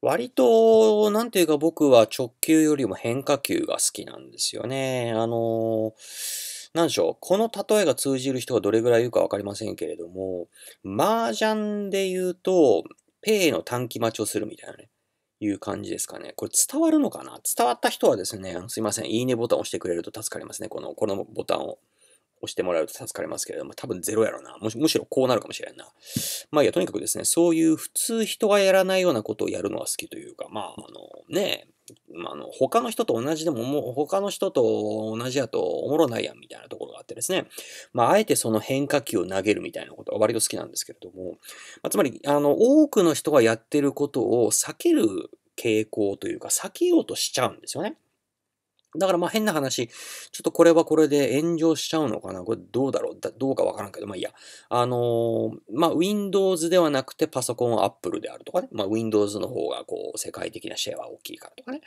割と、なんていうか僕は直球よりも変化球が好きなんですよね。あのー、なんでしょう。この例えが通じる人がどれぐらいいるかわかりませんけれども、麻雀で言うと、ペイの短期待ちをするみたいなね、いう感じですかね。これ伝わるのかな伝わった人はですね、すいません。いいねボタンを押してくれると助かりますね。この、このボタンを。押してもらうと助かりますけれども、多分ゼロやろな。むしむしろこうなるかもしれんな。まあいや、とにかくですね、そういう普通人がやらないようなことをやるのは好きというか、まあ、あのね、まあ、あの他の人と同じでももう他の人と同じやとおもろないやんみたいなところがあってですね、まあ、あえてその変化球を投げるみたいなことは割と好きなんですけれども、まあ、つまりあの多くの人がやってることを避ける傾向というか避けようとしちゃうんですよね。だからまあ変な話、ちょっとこれはこれで炎上しちゃうのかなこれどうだろうどうかわからんけど、まあいいや。あのー、まあ Windows ではなくてパソコンは Apple であるとかね。まあ Windows の方がこう世界的なシェアは大きいからとかね。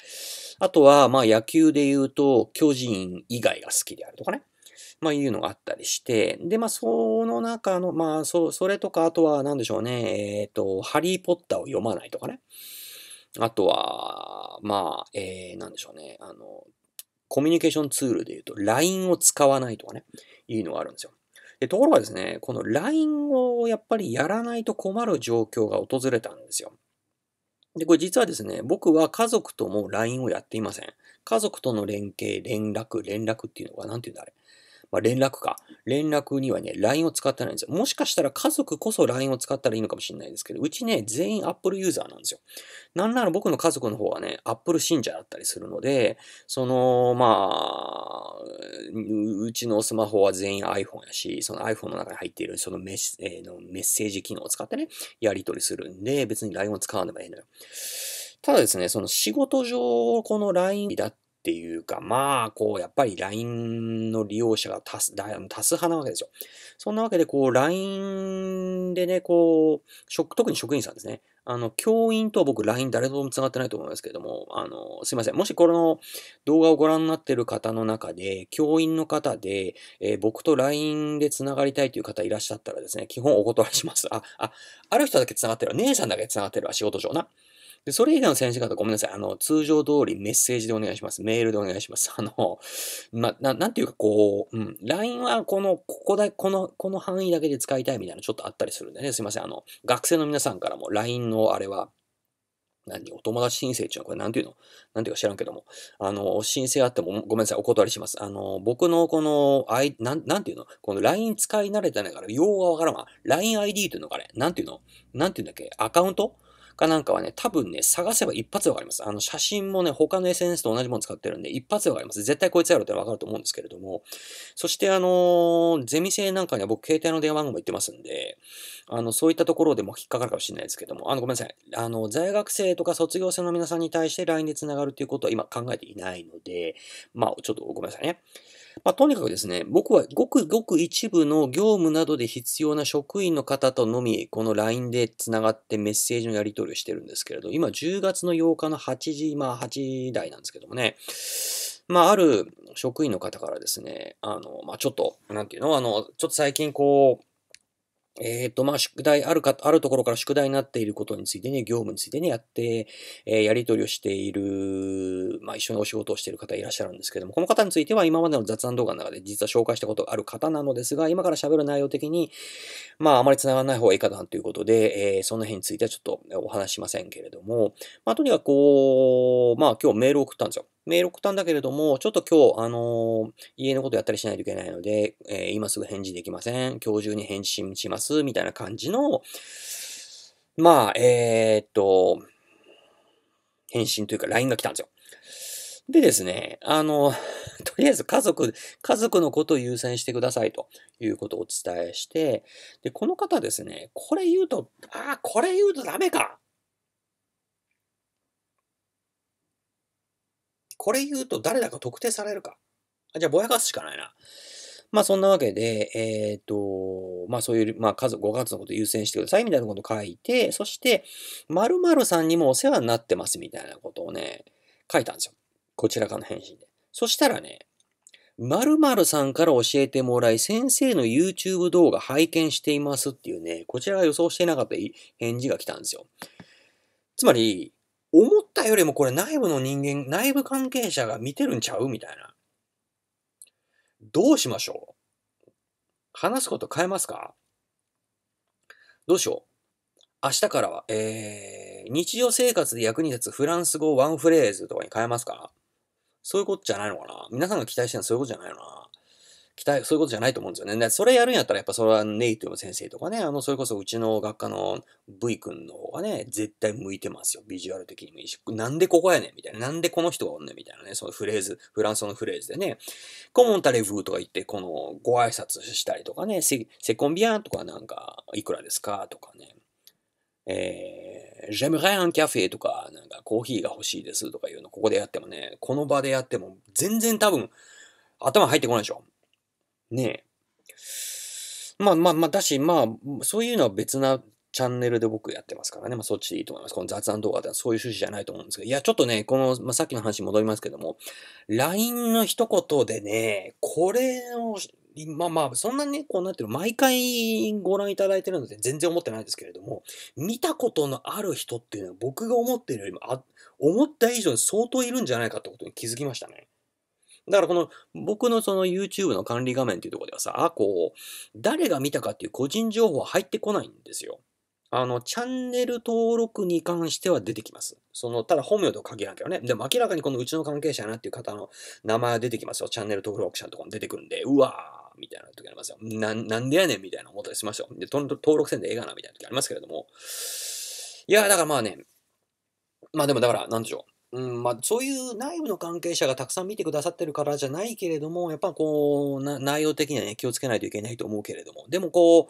あとはまあ野球で言うと巨人以外が好きであるとかね。まあいうのがあったりして、でまあその中の、まあそそれとかあとは何でしょうね。えっ、ー、と、ハリーポッターを読まないとかね。あとは、まあ、えー、なんでしょうね。あの、コミュニケーションツールで言うと、LINE を使わないとかね、いうのがあるんですよ。でところがですね、この LINE をやっぱりやらないと困る状況が訪れたんですよ。で、これ実はですね、僕は家族とも LINE をやっていません。家族との連携、連絡、連絡っていうのが、なんて言うんだあれ。まあ、連絡か。連絡にはね、LINE を使ってないんですよ。もしかしたら家族こそ LINE を使ったらいいのかもしれないですけど、うちね、全員 Apple ユーザーなんですよ。なんなら僕の家族の方はね、Apple 信者だったりするので、その、まあ、うちのスマホは全員 iPhone やし、その iPhone の中に入っているそのメッ,、えー、のメッセージ機能を使ってね、やり取りするんで、別に LINE を使わねばいいのよ。ただですね、その仕事上、この LINE だっっていうか、まあ、こう、やっぱり LINE の利用者が多数、多数派なわけですよ。そんなわけで、こう、LINE でね、こう、特に職員さんですね。あの、教員とは僕、LINE 誰とも繋がってないと思いますけれども、あの、すいません。もしこの動画をご覧になっている方の中で、教員の方で、えー、僕と LINE で繋がりたいという方いらっしゃったらですね、基本お断りします。あ、あ、ある人だけ繋がってるわ。姉さんだけ繋がってるわ。仕事上な。で、それ以外の先生方、ごめんなさい。あの、通常通りメッセージでお願いします。メールでお願いします。あの、ま、ななんていうかこう、うん、LINE はこの、ここだ、この、この範囲だけで使いたいみたいなちょっとあったりするんでね。すいません。あの、学生の皆さんからも LINE のあれは、何お友達申請っていうのはこれ何ていうの何ていうか知らんけども。あの、申請あってもごめんなさい、お断りします。あの、僕のこの、I、なん、なんていうのこの LINE 使い慣れてないから、用がわからんわ。LINEID っていうのかね何ていうの何ていうんだっけアカウントかなんかはね、多分ね、探せば一発でわかります。あの、写真もね、他の SNS と同じもの使ってるんで、一発でわかります。絶対こいつやろってわかると思うんですけれども、そしてあのー、ゼミ生なんかには僕、携帯の電話番号も言ってますんで、あの、そういったところでも引っかかるかもしれないですけども、あの、ごめんなさい。あの、在学生とか卒業生の皆さんに対して LINE で繋がるということは今考えていないので、まあ、ちょっとごめんなさいね。まあ、とにかくですね、僕はごくごく一部の業務などで必要な職員の方とのみ、この LINE で繋がってメッセージのやり取りをしてるんですけれど、今10月の8日の8時、まあ8時台なんですけどもね、まあある職員の方からですね、あの、まあちょっと、なんていうの、あの、ちょっと最近こう、えっ、ー、と、まあ、宿題あるか、あるところから宿題になっていることについてね、業務についてね、やって、えー、やり取りをしている、まあ、一緒にお仕事をしている方いらっしゃるんですけども、この方については今までの雑談動画の中で実は紹介したことがある方なのですが、今から喋る内容的に、まあ、あまり繋がらない方がいいかなということで、えー、その辺についてはちょっとお話しませんけれども、まあ、とにかくこう、まあ、今日メールを送ったんですよ。メール送ったんだけれども、ちょっと今日、あの家のことやったりしないといけないので、えー、今すぐ返事できません。今日中に返事します、みたいな感じの、まあ、えー、っと、返信というか LINE が来たんですよ。でですね、あの、とりあえず家族、家族のことを優先してくださいということをお伝えして、で、この方ですね、これ言うと、ああ、これ言うとダメかこれ言うと誰だか特定されるか。じゃあ、ぼやかすしかないな。まあ、そんなわけで、えっ、ー、と、まあ、そういう、まあ、家族、ご家族のこと優先してください、みたいなこと書いて、そして、〇〇さんにもお世話になってます、みたいなことをね、書いたんですよ。こちらからの返信で。そしたらね、〇〇さんから教えてもらい、先生の YouTube 動画拝見していますっていうね、こちらが予想していなかった返事が来たんですよ。つまり、思っったよりもこれ内部の人間、内部関係者が見てるんちゃうみたいな。どうしましょう話すこと変えますかどうしよう明日からは、えー、日常生活で役に立つフランス語ワンフレーズとかに変えますかそういうことじゃないのかな皆さんが期待してるのはそういうことじゃないのかな期待、そういうことじゃないと思うんですよね。それやるんやったら、やっぱそれはネイティブ先生とかね、あの、それこそうちの学科の V 君の方がね、絶対向いてますよ。ビジュアル的にもいいし、なんでここやねんみたいな。なんでこの人がおんねんみたいなね、そのフレーズ、フランスのフレーズでね、コモンタレフーとか言って、このご挨拶したりとかね、セコンビアンとかなんか、いくらですかとかね。えー、ジェムライアンカフェとか、なんかコーヒーが欲しいですとかいうの、ここでやってもね、この場でやっても、全然多分、頭入ってこないでしょ。ねえ。まあまあまあ、だし、まあ、そういうのは別なチャンネルで僕やってますからね。まあそっちでいいと思います。この雑談動画ではそういう趣旨じゃないと思うんですけど。いや、ちょっとね、この、まあさっきの話に戻りますけども、LINE の一言でね、これを、まあまあ、そんなにね、こうなってる、毎回ご覧いただいてるので全然思ってないですけれども、見たことのある人っていうのは僕が思ってるよりも、あ思った以上に相当いるんじゃないかってことに気づきましたね。だからこの僕のその YouTube の管理画面っていうとこではさ、こう、誰が見たかっていう個人情報は入ってこないんですよ。あの、チャンネル登録に関しては出てきます。その、ただ本名と限らんけどね。でも明らかにこのうちの関係者やなっていう方の名前は出てきますよ。チャンネル登録者のとこに出てくるんで、うわーみたいな時ありますよ。な、なんでやねんみたいな思ったりしますよ。で、登録せんでええがなみたいな時ありますけれども。いや、だからまあね、まあでもだから、なんでしょう。うんまあ、そういう内部の関係者がたくさん見てくださってるからじゃないけれども、やっぱこう、内容的にはね、気をつけないといけないと思うけれども、でもこう、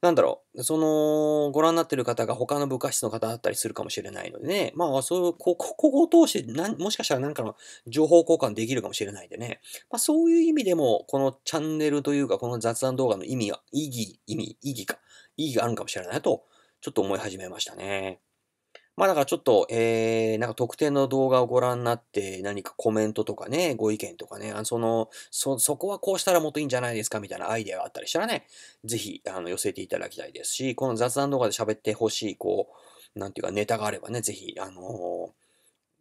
なんだろう、その、ご覧になってる方が他の部活室の方だったりするかもしれないのでね、まあ、そういう、ここを通してなん、もしかしたら何かの情報交換できるかもしれないでね、まあ、そういう意味でも、このチャンネルというか、この雑談動画の意味が、意義、意味、意義か、意義があるかもしれないと、ちょっと思い始めましたね。まあだからちょっと、えー、なんか特典の動画をご覧になって、何かコメントとかね、ご意見とかね、あその、そ、そこはこうしたらもっといいんじゃないですかみたいなアイデアがあったりしたらね、ぜひ、あの、寄せていただきたいですし、この雑談動画で喋ってほしい、こう、なんていうかネタがあればね、ぜひ、あのー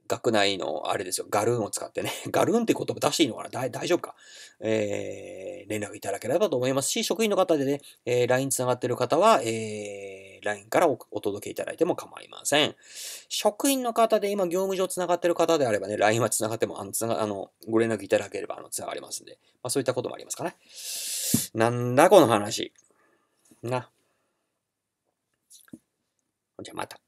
学内の、あれですよ、ガルーンを使ってね、ガルーンって言葉出していいのかな大丈夫かえー、連絡いただければと思いますし、職員の方でね、えー、LINE 繋がってる方は、えー、LINE からお届けいただいても構いません。職員の方で今業務上繋がってる方であればね、LINE は繋がっても、あの、つなが、あの、ご連絡いただければ、あの、繋がりますんで、まあそういったこともありますかね。なんだこの話。な。じゃあまた。